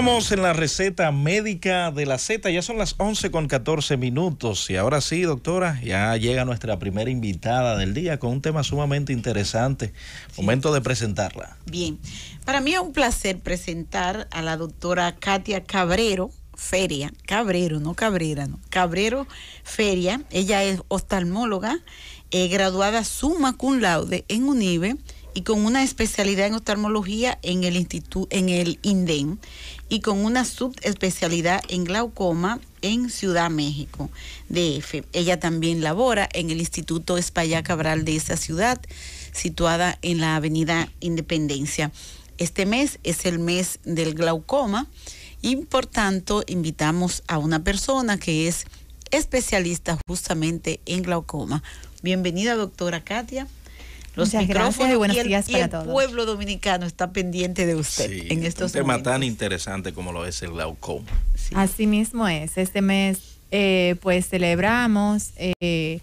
Estamos en la receta médica de la Z, ya son las 11 con 14 minutos y ahora sí, doctora, ya llega nuestra primera invitada del día con un tema sumamente interesante. Momento de presentarla. Bien, para mí es un placer presentar a la doctora Katia Cabrero, Feria, Cabrero, no Cabrera, no, Cabrero Feria, ella es oftalmóloga, eh, graduada summa cum laude en UNIBE y con una especialidad en oftalmología en el instituto en el INDEM y con una subespecialidad en glaucoma en Ciudad México, DF. Ella también labora en el Instituto España Cabral de esa ciudad, situada en la Avenida Independencia. Este mes es el mes del glaucoma y por tanto invitamos a una persona que es especialista justamente en glaucoma. Bienvenida doctora Katia. Muchas gracias y buenos días para y el pueblo dominicano está pendiente de usted en estos Es Un tema tan interesante como lo es el glaucoma. Así mismo es. Este mes, eh, pues celebramos eh,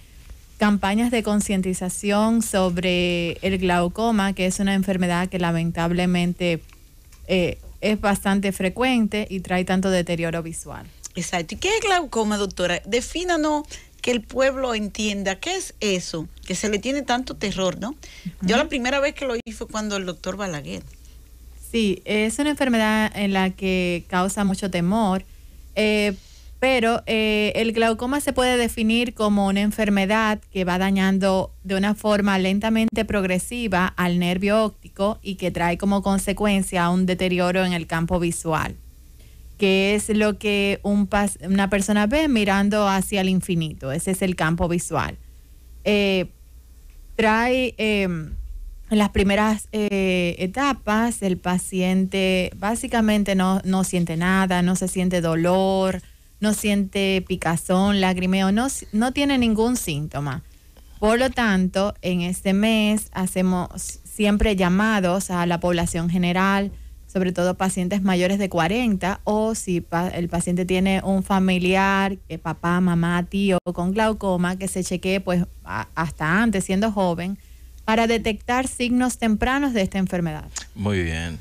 campañas de concientización sobre el glaucoma, que es una enfermedad que lamentablemente eh, es bastante frecuente y trae tanto deterioro visual. Exacto. ¿Y qué es glaucoma, doctora? Defínanos que el pueblo entienda qué es eso, que se le tiene tanto terror, ¿no? Yo la primera vez que lo oí fue cuando el doctor Balaguer. Sí, es una enfermedad en la que causa mucho temor, eh, pero eh, el glaucoma se puede definir como una enfermedad que va dañando de una forma lentamente progresiva al nervio óptico y que trae como consecuencia un deterioro en el campo visual que es lo que una persona ve mirando hacia el infinito. Ese es el campo visual. Eh, trae en em, las primeras eh, etapas, el paciente básicamente no, siente nada, no se siente dolor, no siente picazón, lagrimeo, no, no tiene ningún síntoma. Por lo tanto, en este mes hacemos siempre llamados a la población general, sobre todo pacientes mayores de 40 o si el paciente tiene un familiar, que papá, mamá, tío con glaucoma, que se chequee pues hasta antes, siendo joven, para detectar signos tempranos de esta enfermedad. Muy bien.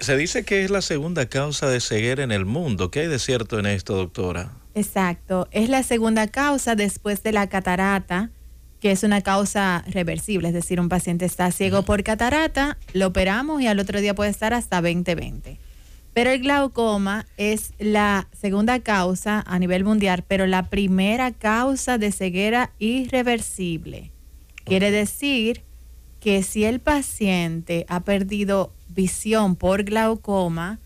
Se dice que es la segunda causa de ceguera en el mundo. ¿Qué hay de cierto en esto, doctora? Exacto, es la segunda causa después de la catarata que es una causa reversible, es decir, un paciente está ciego por catarata, lo operamos y al otro día puede estar hasta 20-20. Pero el glaucoma es la segunda causa a nivel mundial, pero la primera causa de ceguera irreversible. Quiere decir que si el paciente ha perdido visión por glaucoma,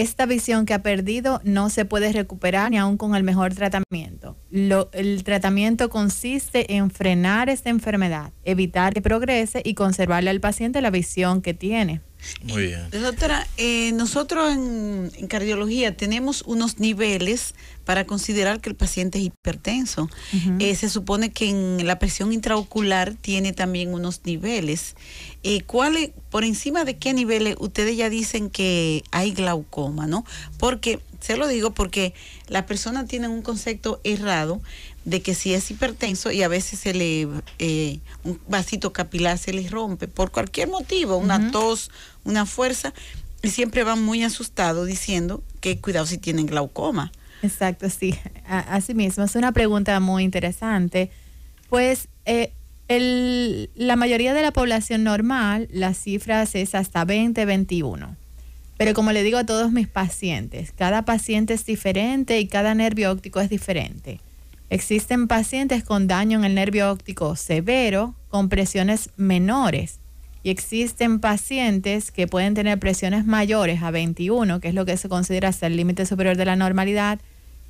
esta visión que ha perdido no se puede recuperar ni aun con el mejor tratamiento. el tratamiento consiste en frenar esta enfermedad, evitar que progrese y conservarle al paciente la visión que tiene. Muy eh, bien. doctora, eh, nosotros en, cardiología tenemos unos niveles para considerar que el paciente es hipertenso. Eh, se supone que en la presión intraocular tiene también unos niveles. ¿cuál, ¿Por encima de qué niveles ustedes ya dicen que hay glaucoma, no? Porque se lo digo porque la persona tiene un concepto errado de que si es hipertenso y a veces se le eh, un vasito capilar se le rompe por cualquier motivo, una tos, una fuerza, y siempre van muy asustados diciendo que cuidado si tienen glaucoma. Exacto, sí, así mismo. Es una pregunta muy interesante. Pues eh, el, la mayoría de la población normal, las cifras es hasta 20, 21. Pero como le digo a todos mis pacientes, cada paciente es diferente y cada nervio óptico es diferente. Existen pacientes con daño en el nervio óptico severo, con presiones menores. Y existen pacientes que pueden tener presiones mayores a 21, que es lo que se considera ser el límite superior de la normalidad,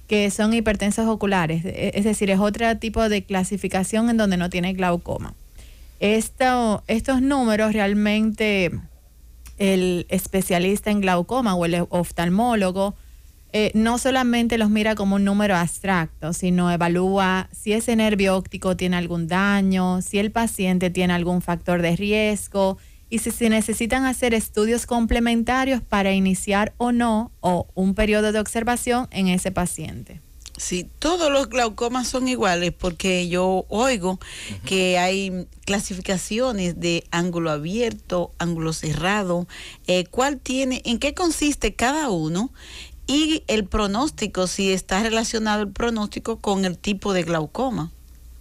que son hipertensos oculares. E, es decir, es otro tipo de clasificación en donde no tiene glaucoma. estos números realmente el especialista en glaucoma o el oftalmólogo eh, no solamente los mira como un número abstracto, sino evalúa si ese nervio óptico tiene algún daño, si el paciente tiene algún factor de riesgo y si se necesitan hacer estudios complementarios para iniciar o no o un periodo de observación en ese paciente. Sí, todos los glaucomas son iguales porque yo oigo que hay clasificaciones de ángulo abierto, ángulo cerrado, eh, cuál tiene, en qué consiste cada uno y el pronóstico, si está relacionado el pronóstico con el tipo de glaucoma.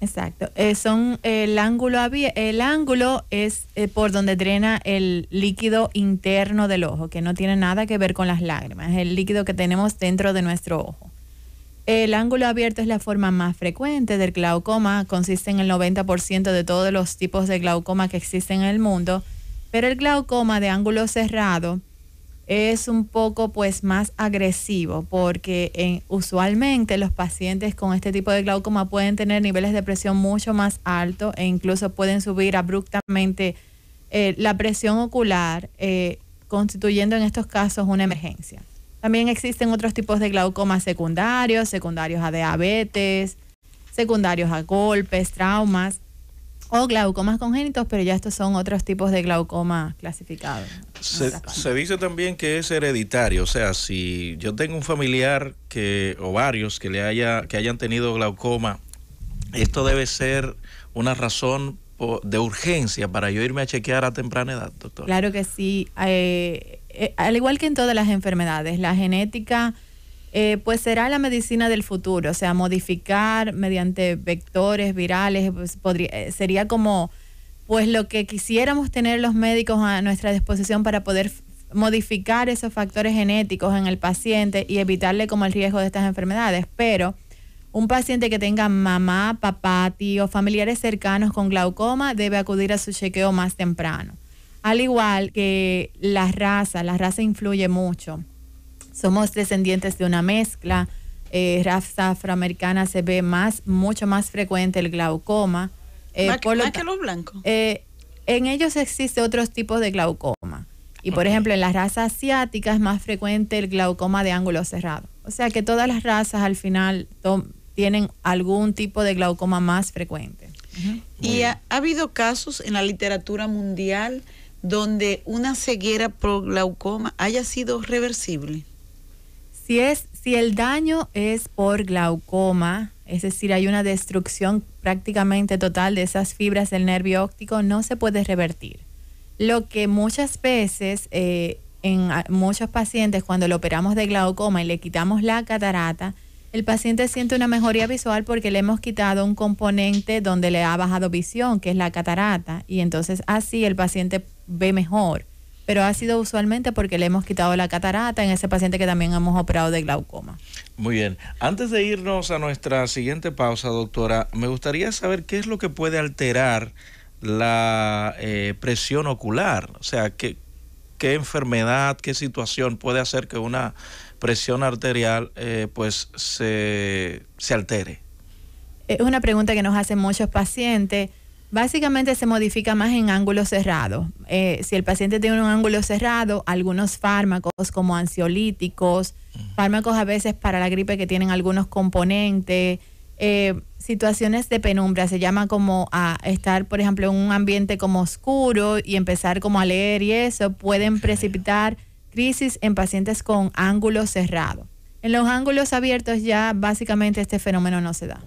Exacto, eh, son el ángulo el ángulo es eh, por donde drena el líquido interno del ojo, que no tiene nada que ver con las lágrimas, es el líquido que tenemos dentro de nuestro ojo. El ángulo abierto es la forma más frecuente del glaucoma, consiste en el 90% de todos los tipos de glaucoma que existen en el mundo, pero el glaucoma de ángulo cerrado es un poco pues más agresivo porque en, eh, usualmente los pacientes con este tipo de glaucoma pueden tener niveles de presión mucho más altos e incluso pueden subir abruptamente eh, la presión ocular, eh, constituyendo en estos casos una emergencia. También existen otros tipos de glaucoma secundarios, secundarios a diabetes, secundarios a golpes, traumas o glaucomas congénitos, pero ya estos son otros tipos de glaucoma clasificados. Se, dice también que es hereditario, o sea, si yo tengo un familiar que o varios que le haya que hayan tenido glaucoma, esto debe ser una razón de urgencia para yo irme a chequear a temprana edad, doctor. Claro que sí. Eh, eh, al igual que en todas las enfermedades, la genética eh, pues será la medicina del futuro, o sea, modificar mediante vectores virales, pues, eh, sería como pues lo que quisiéramos tener los médicos a nuestra disposición para poder modificar esos factores genéticos en el paciente y evitarle como el riesgo de estas enfermedades, pero un paciente que tenga mamá, papá, tío, familiares cercanos con glaucoma debe acudir a su chequeo más temprano. Al igual que la raza, la raza influye mucho. Somos descendientes de una mezcla. Eh, raza afroamericana se ve más, mucho más frecuente el glaucoma. Eh, más, que los blancos. Eh, en ellos existe otros tipos de glaucoma. Y por ejemplo, en las razas asiáticas es más frecuente el glaucoma de ángulo cerrado. O sea que todas las razas al final tienen algún tipo de glaucoma más frecuente. ¿Y ha, habido casos en la literatura mundial donde una ceguera por glaucoma haya sido reversible? Si, es, si el daño es por glaucoma, es decir, hay una destrucción prácticamente total de esas fibras del nervio óptico, no se puede revertir. Lo que muchas veces eh, en muchos pacientes cuando lo operamos de glaucoma y le quitamos la catarata, el paciente siente una mejoría visual porque le hemos quitado un componente donde le ha bajado visión, que es la catarata, y entonces así el paciente ve mejor, pero ha sido usualmente porque le hemos quitado la catarata en ese paciente que también hemos operado de glaucoma. Muy bien, antes de irnos a nuestra siguiente pausa, doctora, me gustaría saber qué es lo que puede alterar la eh, presión ocular, o sea, qué, enfermedad, qué situación puede hacer que una presión arterial eh, pues se, se altere. Es una pregunta que nos hacen muchos pacientes. Básicamente se modifica más en ángulo cerrado. Eh, si el paciente tiene un ángulo cerrado, algunos fármacos como ansiolíticos, fármacos a veces para la gripe que tienen algunos componentes, eh, situaciones de penumbra, se llama como a estar, por ejemplo, en un ambiente como oscuro y empezar como a leer y eso, pueden precipitar crisis en pacientes con ángulo cerrado. En los ángulos abiertos ya básicamente este fenómeno no se da.